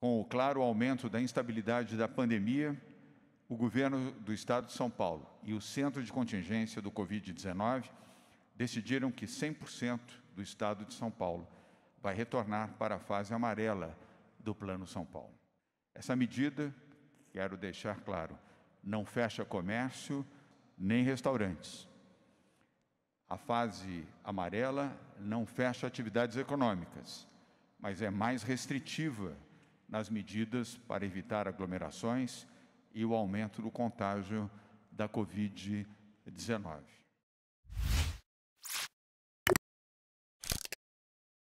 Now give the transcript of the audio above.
com o claro aumento da instabilidade da pandemia, o governo do Estado de São Paulo e o Centro de Contingência do Covid-19 decidiram que 100% do Estado de São Paulo vai retornar para a fase amarela do Plano São Paulo. Essa medida, quero deixar claro, não fecha comércio nem restaurantes. A fase amarela não fecha atividades econômicas, mas é mais restritiva nas medidas para evitar aglomerações e o aumento do contágio da Covid-19.